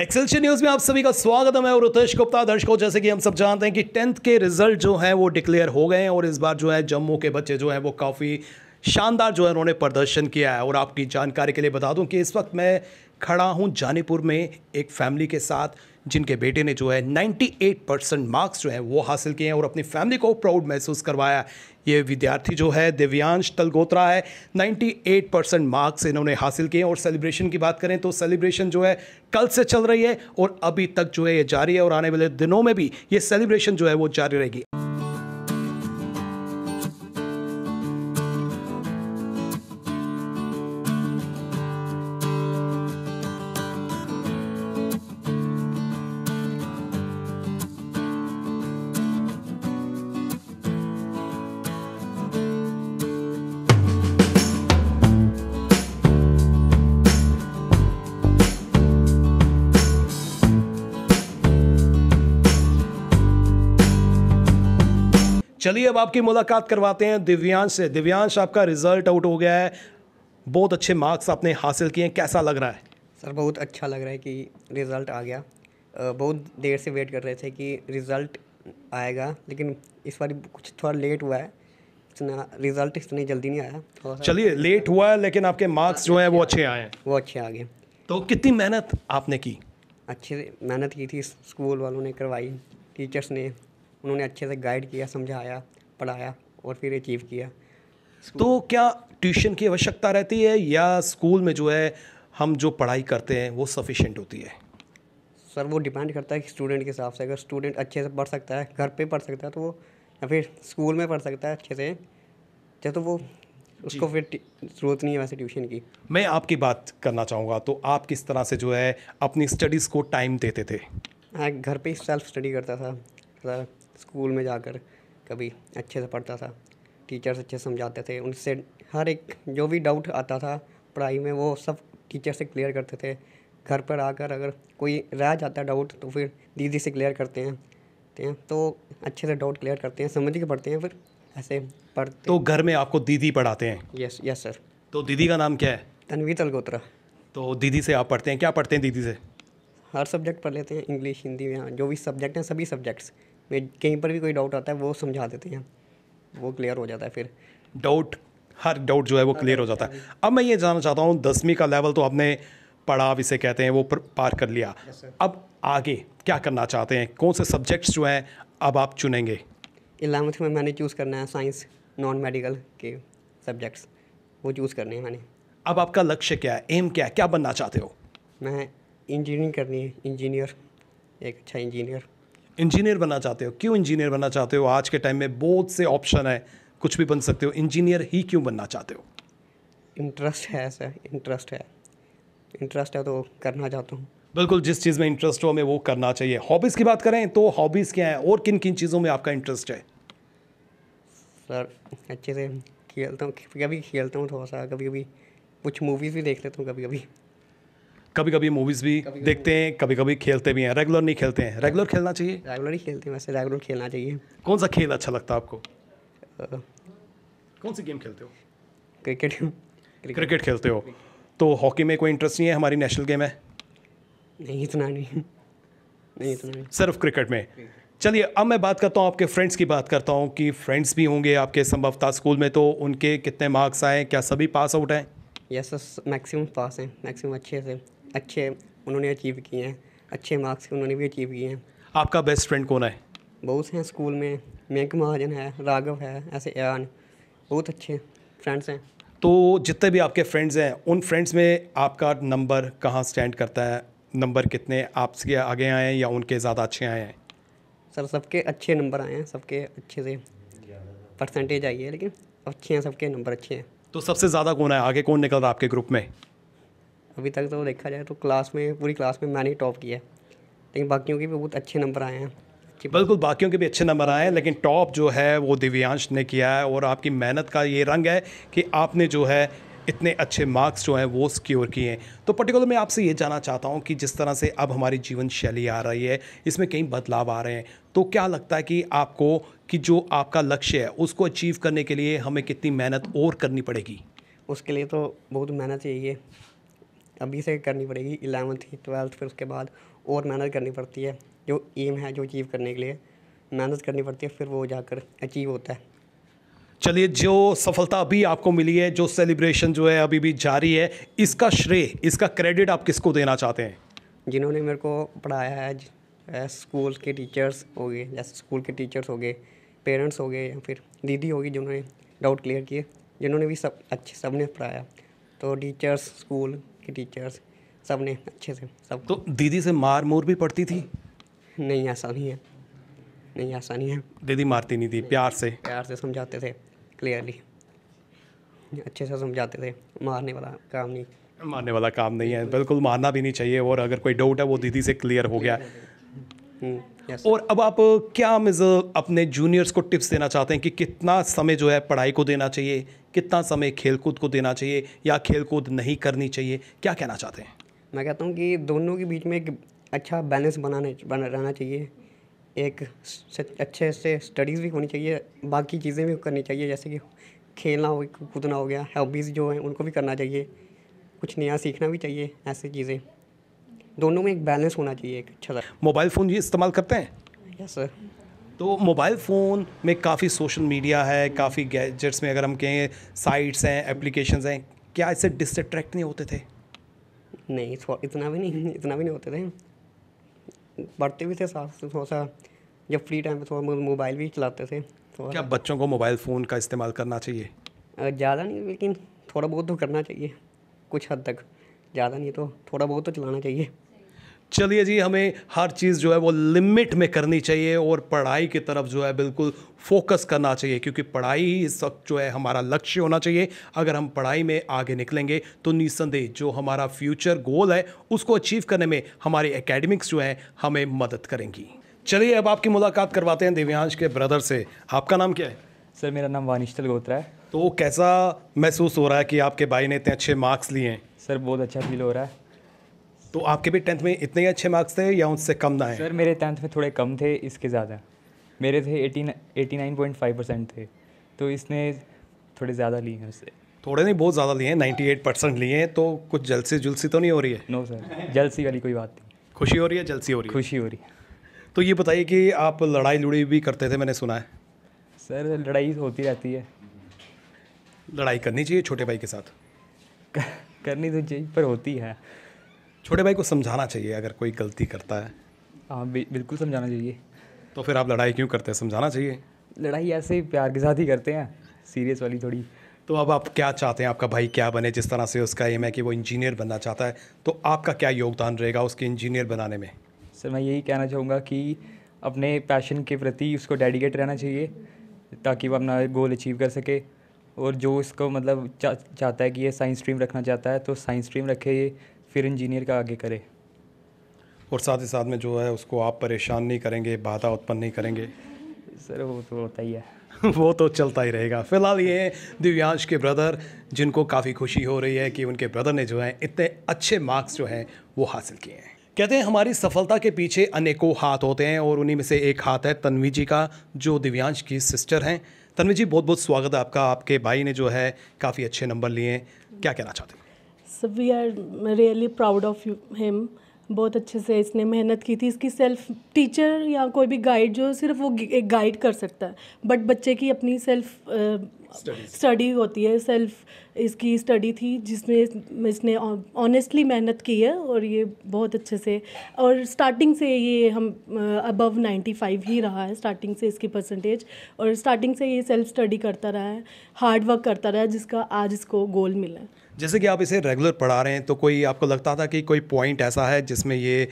एक्सेलशन news में आप सभी का स्वागत है मैं रितेश गुप्ता दर्शकों जैसे कि हम सब जानते हैं कि टेंथ के रिजल्ट जो हैं वो डिक्लेयर हो गए हैं और इस बार जो है जम्मू के बच्चे जो हैं वो काफ़ी शानदार जो है उन्होंने प्रदर्शन किया है और आपकी जानकारी के लिए बता दूं कि इस वक्त मैं खड़ा हूं जानीपुर में एक फैमिली के साथ जिनके बेटे ने जो है 98 परसेंट मार्क्स जो है वो हासिल किए हैं और अपनी फैमिली को प्राउड महसूस करवाया ये विद्यार्थी जो है दिव्यांश तलगोत्रा है 98 परसेंट मार्क्स इन्होंने हासिल किए और सेलिब्रेशन की बात करें तो सेलिब्रेशन जो है कल से चल रही है और अभी तक जो है ये जारी है और आने वाले दिनों में भी ये सेलिब्रेशन जो है वो जारी रहेगी चलिए अब आपकी मुलाकात करवाते हैं दिव्यांश से दिव्यांश आपका रिजल्ट आउट हो गया है बहुत अच्छे मार्क्स आपने हासिल किए हैं कैसा लग रहा है सर बहुत अच्छा लग रहा है कि रिज़ल्ट आ गया बहुत देर से वेट कर रहे थे कि रिज़ल्ट आएगा लेकिन इस बार कुछ थोड़ा लेट हुआ है इतना रिज़ल्ट इतनी जल्दी नहीं आया चलिए लेट हुआ है लेकिन आपके मार्क्स जो हैं वो अच्छे आए हैं वो अच्छे आ गए तो कितनी मेहनत आपने की अच्छे मेहनत की थी स्कूल वालों ने करवाई टीचर्स ने उन्होंने अच्छे से गाइड किया समझाया पढ़ाया और फिर अचीव किया तो क्या ट्यूशन की आवश्यकता रहती है या स्कूल में जो है हम जो पढ़ाई करते हैं वो सफिशेंट होती है सर वो डिपेंड करता है स्टूडेंट के हिसाब से अगर स्टूडेंट अच्छे से पढ़ सकता है घर पे पढ़ सकता है तो वो या फिर स्कूल में पढ़ सकता है अच्छे से या तो वो उसको फिर जरूरत नहीं है वैसे ट्यूशन की मैं आपकी बात करना चाहूँगा तो आप किस तरह से जो है अपनी स्टडीज़ को टाइम देते थे हाँ घर पे सेल्फ स्टडी करता था था स्कूल में जाकर कभी अच्छे से पढ़ता था टीचर्स अच्छे समझाते थे उनसे हर एक जो भी डाउट आता था पढ़ाई में वो सब टीचर से क्लियर करते थे घर पर आकर अगर कोई रह जाता डाउट तो फिर दीदी से क्लियर करते हैं तो अच्छे से डाउट क्लियर करते हैं समझ के पढ़ते हैं फिर ऐसे पढ़ते तो घर में आपको दीदी पढ़ाते हैं यस यस सर तो दीदी का नाम क्या है तनवीर अलगोत्रा तो दीदी से आप पढ़ते हैं क्या पढ़ते हैं दीदी से हर सब्जेक्ट पढ़ लेते हैं इंग्लिश हिंदी में हाँ, जो भी सब्जेक्ट हैं सभी सब्जेक्ट्स कहीं पर भी कोई डाउट आता है वो समझा देते हैं वो क्लियर हो जाता है फिर डाउट हर डाउट जो है वो क्लियर हाँ, हो जाता है अब मैं ये जानना चाहता हूँ दसवीं का लेवल तो आपने पड़ाव इसे कहते हैं वो पार कर लिया अब आगे क्या करना चाहते हैं कौन से सब्जेक्ट्स जो हैं अब आप चुनेंगे एलेवंथ में मैंने चूज़ करना है साइंस नॉन मेडिकल के सब्जेक्ट्स वो चूज़ करने हैं मैंने अब आपका लक्ष्य क्या है एम क्या है क्या बनना चाहते हो मैं इंजीनियरिंग करनी है इंजीनियर एक अच्छा इंजीनियर इंजीनियर बनना चाहते हो क्यों इंजीनियर बनना चाहते हो आज के टाइम में बहुत से ऑप्शन है कुछ भी बन सकते हो इंजीनियर ही क्यों बनना चाहते हो इंटरेस्ट है सर इंटरेस्ट है इंटरेस्ट है तो करना चाहता हूँ बिल्कुल जिस चीज़ में इंटरेस्ट हो हमें वो करना चाहिए हॉबीज़ की बात करें तो हॉबीज़ क्या है और किन किन चीज़ों में आपका इंटरेस्ट है सर अच्छे से खेलता हूँ कभी खेलता हूँ थोड़ा सा कभी कभी कुछ मूवीज़ भी देख लेता हूँ कभी कभी कभी कभी मूवीज भी कभी देखते हैं कभी कभी खेलते भी हैं रेगुलर नहीं खेलते हैं रेगुलर खेलना चाहिए रेगुलर ही खेलते हैं वैसे रेगुलर खेलना चाहिए कौन सा खेल अच्छा लगता है आपको कौन सी गेम खेलते हो क्रिकेट क्रिकेट खेलते हो तो हॉकी में कोई इंटरेस्ट नहीं है हमारी नेशनल गेम है नहीं इतना नहीं नहीं इतना नहीं सिर्फ क्रिकेट में चलिए अब मैं बात करता हूँ आपके फ्रेंड्स की बात करता हूँ कि फ्रेंड्स भी होंगे आपके संभवतः स्कूल में तो उनके कितने मार्क्स आए क्या सभी पास आउट हैं यस सर मैक्सिमम पास हैं मैक्सिमम अच्छे से अच्छे उन्होंने अचीव किए हैं अच्छे मार्क्स उन्होंने भी अचीव किए हैं आपका बेस्ट फ्रेंड कौन है बहुत हैं स्कूल में मेघ महाजन है राघव है ऐसे एन बहुत अच्छे फ्रेंड्स हैं तो जितने भी आपके फ्रेंड्स हैं उन फ्रेंड्स में आपका नंबर कहाँ स्टैंड करता है नंबर कितने आपके आगे आए हैं या उनके ज़्यादा अच्छे आए हैं सर सबके अच्छे नंबर आए हैं सबके अच्छे से परसेंटेज आई है लेकिन अच्छे हैं सबके नंबर अच्छे हैं तो सबसे ज़्यादा कौन है आगे कौन निकल रहा है आपके ग्रुप में अभी तक तो देखा जाए तो क्लास में पूरी क्लास में मैंने ही टॉप किया लेकिन बाकियों के भी बहुत अच्छे नंबर आए हैं बिल्कुल बाकियों के भी अच्छे नंबर आए हैं लेकिन टॉप जो है वो दिव्यांश ने किया है और आपकी मेहनत का ये रंग है कि आपने जो है इतने अच्छे मार्क्स जो हैं वो सिक्योर किए हैं तो पर्टिकुलर मैं आपसे ये जानना चाहता हूँ कि जिस तरह से अब हमारी जीवन शैली आ रही है इसमें कई बदलाव आ रहे हैं तो क्या लगता है कि आपको कि जो आपका लक्ष्य है उसको अचीव करने के लिए हमें कितनी मेहनत और करनी पड़ेगी उसके लिए तो बहुत मेहनत चाहिए अभी से करनी पड़ेगी इलेवंथ ट्वेल्थ फिर उसके बाद और मेहनत करनी पड़ती है जो एम है जो अचीव करने के लिए मेहनत करनी पड़ती है फिर वो जाकर अचीव होता है चलिए जो सफलता अभी आपको मिली है जो सेलिब्रेशन जो है अभी भी जारी है इसका श्रेय इसका क्रेडिट आप किसको देना चाहते हैं जिन्होंने मेरे को पढ़ाया है स्कूल के टीचर्स हो गए जैसे स्कूल के टीचर्स हो गए पेरेंट्स हो गए या फिर दीदी होगी जिन्होंने डाउट क्लियर किए जिन्होंने भी सब अच्छे सब ने पढ़ाया तो टीचर्स स्कूल के टीचर्स सब ने अच्छे से सब तो दीदी से मार मोर भी पड़ती थी नहीं ऐसा नहीं है नहीं ऐसा नहीं है दीदी मारती नहीं थी प्यार से प्यार से समझाते थे क्लियरली अच्छे से समझाते थे मारने वाला काम नहीं मारने वाला काम नहीं है बिल्कुल मारना भी नहीं चाहिए और अगर कोई डाउट है वो दीदी से क्लियर हो गया हम्म। yes, और अब आप क्या मिज अपने जूनियर्स को टिप्स देना चाहते हैं कि कितना समय जो है पढ़ाई को देना चाहिए कितना समय खेलकूद को देना चाहिए या खेलकूद नहीं करनी चाहिए क्या कहना चाहते हैं मैं कहता हूँ कि दोनों के बीच में एक अच्छा बैलेंस बनाने बना रहना चाहिए एक अच्छे से स्टडीज़ भी होनी चाहिए बाकी चीज़ें भी करनी चाहिए जैसे कि खेलना हो कूदना हो गया हॉबीज़ जो हैं उनको भी करना चाहिए कुछ नया सीखना भी चाहिए ऐसी चीज़ें दोनों में एक बैलेंस होना चाहिए एक अच्छा सा मोबाइल फ़ोन ये इस्तेमाल करते हैं यस सर तो मोबाइल फ़ोन में काफ़ी सोशल मीडिया है काफ़ी गैजेट्स में अगर हम कहें साइट्स हैं एप्लीकेशन हैं क्या इससे डिसट्रैक्ट नहीं होते थे नहीं इतना भी नहीं इतना भी नहीं होते थे पढ़ते भी थे साथ थोड़ा सा जब फ्री टाइम पे थोड़ा मोबाइल भी चलाते थे क्या बच्चों को मोबाइल फ़ोन का इस्तेमाल करना चाहिए ज़्यादा नहीं लेकिन थोड़ा बहुत तो करना चाहिए कुछ हद तक ज़्यादा नहीं तो थोड़ा बहुत तो चलाना चाहिए चलिए जी हमें हर चीज़ जो है वो लिमिट में करनी चाहिए और पढ़ाई की तरफ जो है बिल्कुल फोकस करना चाहिए क्योंकि पढ़ाई ही इस वक्त जो है हमारा लक्ष्य होना चाहिए अगर हम पढ़ाई में आगे निकलेंगे तो निसंदेह जो हमारा फ्यूचर गोल है उसको अचीव करने में हमारे एकेडमिक्स जो हैं हमें मदद करेंगी चलिए अब आपकी मुलाकात करवाते हैं दिव्यांश के ब्रदर से आपका नाम क्या है सर मेरा नाम वानिश गोत्रा है तो कैसा महसूस हो रहा है कि आपके भाई ने इतने अच्छे मार्क्स लिए हैं सर बहुत अच्छा फील हो रहा है तो आपके भी टेंथ में इतने ही अच्छे मार्क्स थे या उससे कम ना है सर मेरे टेंथ में थोड़े कम थे इसके ज़्यादा मेरे थे eighty eighty nine point five percent थे तो इसने थोड़े ज़्यादा लिए हैं उससे थोड़े नहीं बहुत ज़्यादा लिए हैं नाइन्टी एट परसेंट लिए हैं तो कुछ जलसी जुलसी तो नहीं हो रही है नो सर जलसी वाली कोई बात नहीं खुशी हो रही है जलसी हो रही है खुशी हो रही है तो ये बताइए कि आप लड़ाई लुड़ाई भी करते थे मैंने सुना है सर लड़ाई होती रहती है लड़ाई करनी चाहिए छोटे भाई के साथ करनी तो चाहिए पर होती है छोटे भाई को समझाना चाहिए अगर कोई गलती करता है हाँ बिल्कुल समझाना चाहिए तो फिर आप लड़ाई क्यों करते हैं समझाना चाहिए लड़ाई ऐसे ही प्यार के साथ ही करते हैं सीरियस वाली थोड़ी तो अब आप क्या चाहते हैं आपका भाई क्या बने जिस तरह से उसका एम है कि वो इंजीनियर बनना चाहता है तो आपका क्या योगदान रहेगा उसके इंजीनियर बनाने में सर मैं यही कहना चाहूँगा कि अपने पैशन के प्रति उसको डेडिकेट रहना चाहिए ताकि वो अपना गोल अचीव कर सके और जो इसको मतलब चा, चाहता है कि ये साइंस स्ट्रीम रखना चाहता है तो साइंस स्ट्रीम रखे ये फिर इंजीनियर का आगे करे और साथ ही साथ में जो है उसको आप परेशान नहीं करेंगे बाधा उत्पन्न नहीं करेंगे सर वो तो होता ही है वो तो चलता ही रहेगा फिलहाल ये दिव्यांश के ब्रदर जिनको काफ़ी खुशी हो रही है कि उनके ब्रदर ने जो है इतने अच्छे मार्क्स जो हैं वो हासिल किए हैं कहते हैं हमारी सफलता के पीछे अनेकों हाथ होते हैं और उन्हीं में से एक हाथ है तन्वी जी का जो दिव्यांश की सिस्टर हैं तन्वी जी बहुत बहुत स्वागत है आपका आपके भाई ने जो है काफ़ी अच्छे नंबर लिए हैं क्या कहना चाहते हैं so we are really proud of him बहुत अच्छे से इसने मेहनत की थी इसकी सेल्फ टीचर या कोई भी गाइड जो सिर्फ वो एक गाइड कर सकता है बट बच्चे की अपनी सेल्फ स्टडी होती है सेल्फ इसकी स्टडी थी जिसमें इसने ऑनेस्टली मेहनत की है और ये बहुत अच्छे से और स्टार्टिंग से ये हम अबव नाइन्टी फाइव ही रहा है स्टार्टिंग से इसकी परसेंटेज और स्टार्टिंग से ये सेल्फ स्टडी करता रहा है हार्ड वर्क करता रहा है जिसका आज इसको गोल मिला है जैसे कि आप इसे रेगुलर पढ़ा रहे हैं तो कोई आपको लगता था कि कोई पॉइंट ऐसा है जिसमें ये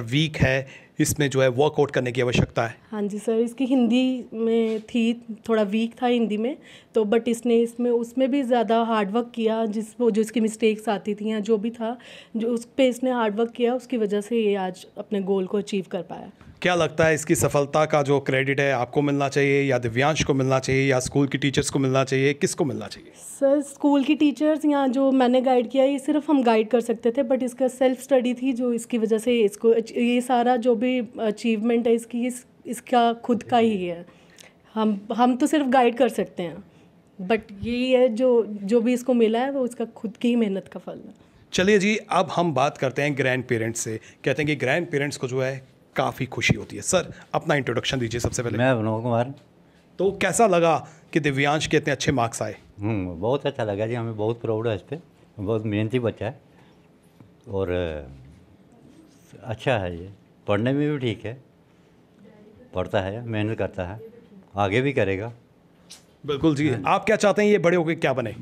वीक है इसमें जो है वर्कआउट करने की आवश्यकता है हाँ जी सर इसकी हिंदी में थी थोड़ा वीक था हिंदी में तो बट इसने इसमें उसमें भी ज़्यादा हार्डवर्क किया जिस वो जो इसकी मिस्टेक्स आती थी या जो भी था जो उस पर इसने हार्डवर्क किया उसकी वजह से ये आज अपने गोल को अचीव कर पाया क्या लगता है इसकी सफलता का जो क्रेडिट है आपको मिलना चाहिए या दिव्यांश को मिलना चाहिए या स्कूल की टीचर्स को मिलना चाहिए किसको मिलना चाहिए सर स्कूल की टीचर्स या जो मैंने गाइड किया ये सिर्फ हम गाइड कर सकते थे बट इसका सेल्फ स्टडी थी जो इसकी वजह से इसको ये सारा जो भी अचीवमेंट है इसकी इस, इसका खुद का ही है हम हम तो सिर्फ गाइड कर सकते हैं बट यही है जो जो भी इसको मिला है वो उसका खुद की ही मेहनत का फल है चलिए जी अब हम बात करते हैं ग्रैंड पेरेंट्स से कहते हैं कि ग्रैंड पेरेंट्स को जो है काफ़ी खुशी होती है सर अपना इंट्रोडक्शन दीजिए सबसे पहले मैं विनोद कुमार तो कैसा लगा कि दिव्यांश के इतने अच्छे मार्क्स आए हम्म, बहुत अच्छा लगा जी हमें बहुत प्राउड है इस पर बहुत मेहनती बच्चा है और अच्छा है ये पढ़ने में भी ठीक है पढ़ता है मेहनत करता है आगे भी करेगा बिल्कुल जी हाँ। आप क्या चाहते हैं ये बड़े होकर क्या बने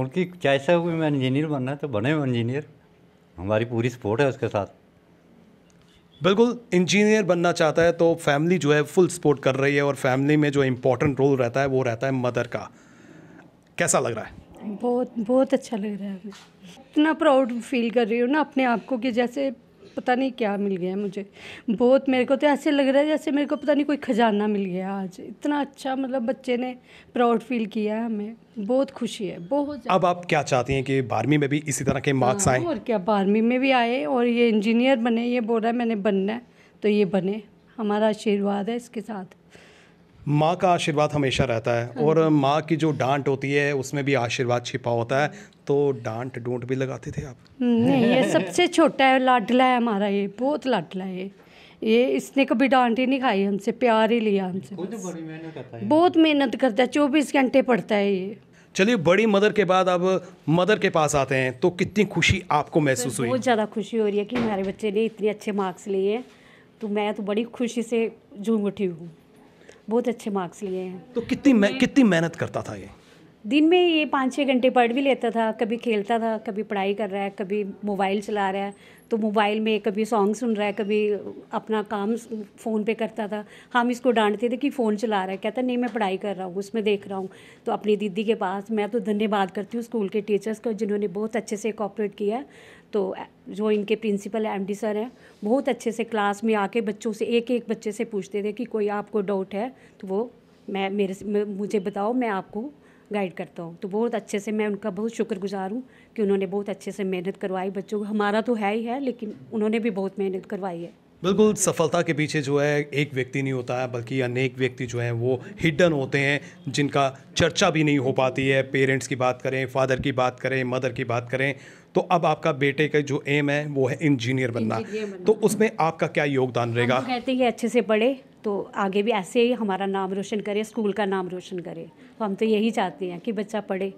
उनकी चाहे से मैं इंजीनियर बनना है तो बने इंजीनियर हमारी पूरी सपोर्ट है उसके साथ बिल्कुल इंजीनियर बनना चाहता है तो फैमिली जो है फुल सपोर्ट कर रही है और फैमिली में जो इम्पोर्टेंट रोल रहता है वो रहता है मदर का कैसा लग रहा है बहुत बहुत अच्छा लग रहा है इतना प्राउड फील कर रही हूँ ना अपने आप को कि जैसे पता नहीं क्या मिल गया है मुझे बहुत मेरे को तो ऐसे लग रहा है जैसे मेरे को पता नहीं कोई खजाना मिल गया आज इतना अच्छा मतलब बच्चे ने प्राउड फील किया है हमें बहुत खुशी है बहुत अब आप क्या चाहती हैं कि बारहवीं में भी इसी तरह के मार्क्स हाँ, आए और क्या बारहवीं में भी आए और ये इंजीनियर बने ये बोल रहा है मैंने बनना है तो ये बने हमारा आशीर्वाद है इसके साथ माँ का आशीर्वाद हमेशा रहता है और हम्म। माँ की जो डांट होती है उसमें भी आशीर्वाद छिपा होता है तो डांट डोंट भी लगाते थे आप नहीं ये सबसे छोटा है लाडला है हमारा ये बहुत लाडला है ये इसने कभी डांट ही नहीं खाई हमसे प्यार ही लिया हमसे बहुत मेहनत करता है चौबीस घंटे पढ़ता है ये चलिए बड़ी मदर के बाद अब मदर के पास आते हैं तो कितनी खुशी आपको महसूस हुई बहुत ज़्यादा खुशी हो रही है कि हमारे बच्चे ने इतने अच्छे मार्क्स लिए तो मैं तो बड़ी खुशी से झूम उठी हूँ बहुत अच्छे मार्क्स लिए हैं तो कितनी कितनी मेहनत करता था ये दिन में ये पाँच छः घंटे पढ़ भी लेता था कभी खेलता था कभी पढ़ाई कर रहा है कभी मोबाइल चला रहा है तो मोबाइल में कभी सॉन्ग सुन रहा है कभी अपना काम फ़ोन पे करता था हम इसको डांटते थे कि फ़ोन चला रहा है कहता नहीं मैं पढ़ाई कर रहा हूँ उसमें देख रहा हूँ तो अपनी दीदी के पास मैं तो धन्यवाद करती हूँ स्कूल के टीचर्स को जिन्होंने बहुत अच्छे से कॉपरेट किया तो जो इनके प्रिंसिपल एम डी सर हैं बहुत अच्छे से क्लास में आके बच्चों से एक एक बच्चे से पूछते थे कि कोई आपको डाउट है तो वो मैं मेरे मुझे बताओ मैं आपको गाइड करता हूँ तो बहुत अच्छे से मैं उनका बहुत शुक्रगुजार हूँ कि उन्होंने बहुत अच्छे से मेहनत करवाई बच्चों को हमारा तो है ही है लेकिन उन्होंने भी बहुत मेहनत करवाई है बिल्कुल सफलता के पीछे जो है एक व्यक्ति नहीं होता है बल्कि अनेक व्यक्ति जो हैं वो हिडन होते हैं जिनका चर्चा भी नहीं हो पाती है पेरेंट्स की बात करें फादर की बात करें मदर की बात करें तो अब आपका बेटे का जो एम है वो है इंजीनियर बनना, बनना। तो उसमें आपका क्या योगदान रहेगा तो कहते हैं अच्छे से पढ़े तो आगे भी ऐसे ही हमारा नाम रोशन करे स्कूल का नाम रोशन करे तो हम तो यही चाहते हैं कि बच्चा पढ़े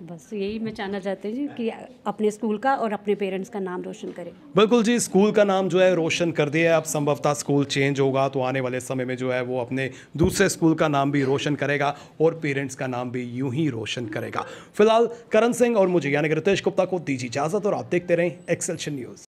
तो बस यही मैं चाहना चाहती जी कि अपने स्कूल का और अपने पेरेंट्स का नाम रोशन करें बिल्कुल जी स्कूल का नाम जो है रोशन कर दिया है अब संभवतः स्कूल चेंज होगा तो आने वाले समय में जो है वो अपने दूसरे स्कूल का नाम भी रोशन करेगा और पेरेंट्स का नाम भी यूं ही रोशन करेगा फिलहाल करण सिंह और मुझे यानी कि रितेश गुप्ता को दीजिए इजाज़त और आप देखते रहें एक्सेल्शन न्यूज़